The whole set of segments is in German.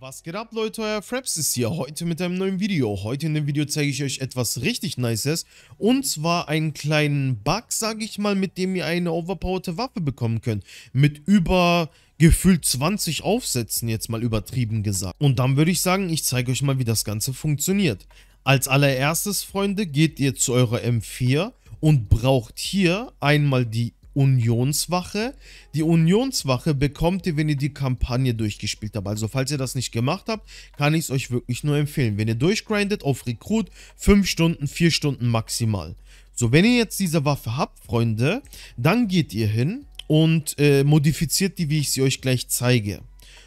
Was geht ab Leute, euer Fraps ist hier, heute mit einem neuen Video. Heute in dem Video zeige ich euch etwas richtig Nices und zwar einen kleinen Bug, sage ich mal, mit dem ihr eine overpowerte Waffe bekommen könnt. Mit über gefühlt 20 Aufsätzen, jetzt mal übertrieben gesagt. Und dann würde ich sagen, ich zeige euch mal, wie das Ganze funktioniert. Als allererstes, Freunde, geht ihr zu eurer M4 und braucht hier einmal die Unionswache. Die Unionswache bekommt ihr, wenn ihr die Kampagne durchgespielt habt. Also falls ihr das nicht gemacht habt, kann ich es euch wirklich nur empfehlen. Wenn ihr durchgrindet auf Rekrut, 5 Stunden, 4 Stunden maximal. So, wenn ihr jetzt diese Waffe habt, Freunde, dann geht ihr hin und äh, modifiziert die, wie ich sie euch gleich zeige.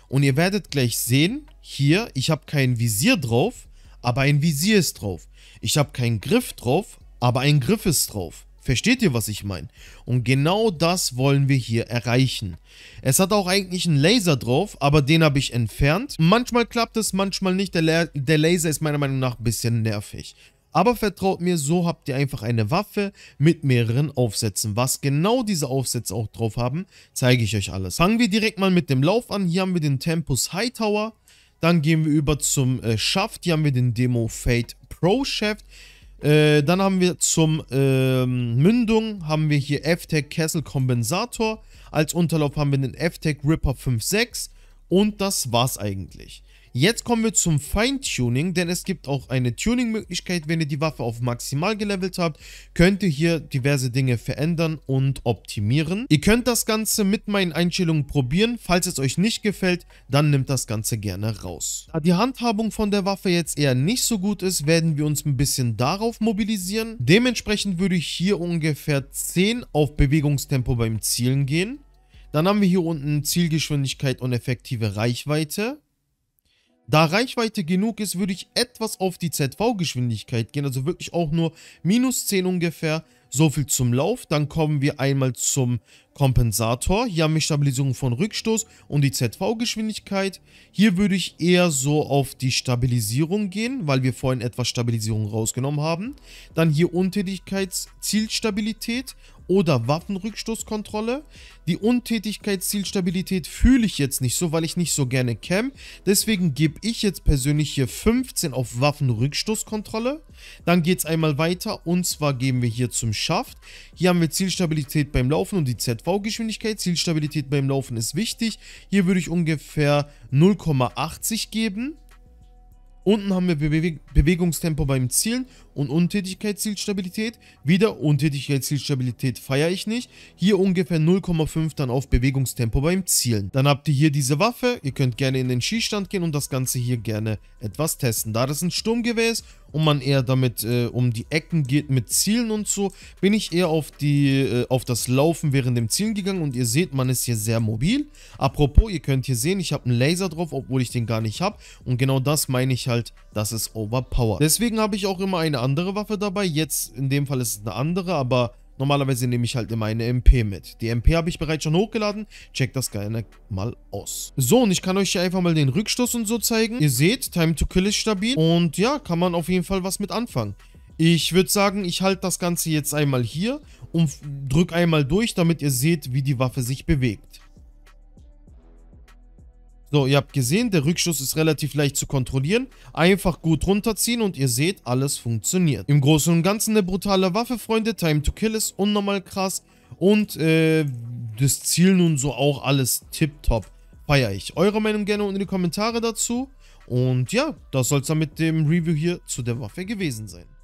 Und ihr werdet gleich sehen, hier, ich habe kein Visier drauf, aber ein Visier ist drauf. Ich habe keinen Griff drauf, aber ein Griff ist drauf. Versteht ihr, was ich meine? Und genau das wollen wir hier erreichen. Es hat auch eigentlich einen Laser drauf, aber den habe ich entfernt. Manchmal klappt es, manchmal nicht. Der, La der Laser ist meiner Meinung nach ein bisschen nervig. Aber vertraut mir, so habt ihr einfach eine Waffe mit mehreren Aufsätzen. Was genau diese Aufsätze auch drauf haben, zeige ich euch alles. Fangen wir direkt mal mit dem Lauf an. Hier haben wir den Tempus Hightower. Dann gehen wir über zum äh, Schaft. Hier haben wir den Demo Fate Pro Shaft. Äh, dann haben wir zum ähm, Mündung haben wir hier F-Tech Castle Kompensator. Als Unterlauf haben wir den F-Tech Ripper 5.6 und das war's eigentlich. Jetzt kommen wir zum Feintuning, denn es gibt auch eine Tuning-Möglichkeit. Wenn ihr die Waffe auf maximal gelevelt habt, könnt ihr hier diverse Dinge verändern und optimieren. Ihr könnt das Ganze mit meinen Einstellungen probieren. Falls es euch nicht gefällt, dann nimmt das Ganze gerne raus. Da die Handhabung von der Waffe jetzt eher nicht so gut ist, werden wir uns ein bisschen darauf mobilisieren. Dementsprechend würde ich hier ungefähr 10 auf Bewegungstempo beim Zielen gehen. Dann haben wir hier unten Zielgeschwindigkeit und effektive Reichweite. Da Reichweite genug ist, würde ich etwas auf die ZV-Geschwindigkeit gehen, also wirklich auch nur minus 10 ungefähr, so viel zum Lauf. Dann kommen wir einmal zum Kompensator. Hier haben wir Stabilisierung von Rückstoß und die ZV-Geschwindigkeit. Hier würde ich eher so auf die Stabilisierung gehen, weil wir vorhin etwas Stabilisierung rausgenommen haben. Dann hier Untätigkeitszielstabilität oder Waffenrückstoßkontrolle. Die Untätigkeitszielstabilität fühle ich jetzt nicht so, weil ich nicht so gerne cam. Deswegen gebe ich jetzt persönlich hier 15 auf Waffenrückstoßkontrolle. Dann geht es einmal weiter und zwar gehen wir hier zum schafft. Hier haben wir Zielstabilität beim Laufen und die ZV-Geschwindigkeit. Zielstabilität beim Laufen ist wichtig. Hier würde ich ungefähr 0,80 geben. Unten haben wir Bewe Bewegungstempo beim Zielen und Untätigkeitszielstabilität. Wieder Untätigkeitszielstabilität feiere ich nicht. Hier ungefähr 0,5 dann auf Bewegungstempo beim Zielen. Dann habt ihr hier diese Waffe. Ihr könnt gerne in den Schießstand gehen und das Ganze hier gerne etwas testen. Da das ein Sturmgewehr ist und man eher damit äh, um die Ecken geht mit Zielen und so, bin ich eher auf, die, äh, auf das Laufen während dem Zielen gegangen und ihr seht, man ist hier sehr mobil. Apropos, ihr könnt hier sehen, ich habe einen Laser drauf, obwohl ich den gar nicht habe und genau das meine ich halt, das ist overpowered. Deswegen habe ich auch immer eine andere Waffe dabei, jetzt in dem Fall ist es eine andere, aber Normalerweise nehme ich halt immer eine MP mit. Die MP habe ich bereits schon hochgeladen. Checkt das gerne mal aus. So, und ich kann euch hier einfach mal den Rückstoß und so zeigen. Ihr seht, Time to Kill ist stabil. Und ja, kann man auf jeden Fall was mit anfangen. Ich würde sagen, ich halte das Ganze jetzt einmal hier und drücke einmal durch, damit ihr seht, wie die Waffe sich bewegt. So, ihr habt gesehen, der Rückschuss ist relativ leicht zu kontrollieren. Einfach gut runterziehen und ihr seht, alles funktioniert. Im Großen und Ganzen eine brutale Waffe, Freunde. Time to Kill ist unnormal krass. Und äh, das Ziel nun so auch alles tipptopp. Feier ich. Eure Meinung gerne unten in die Kommentare dazu. Und ja, das soll es dann mit dem Review hier zu der Waffe gewesen sein.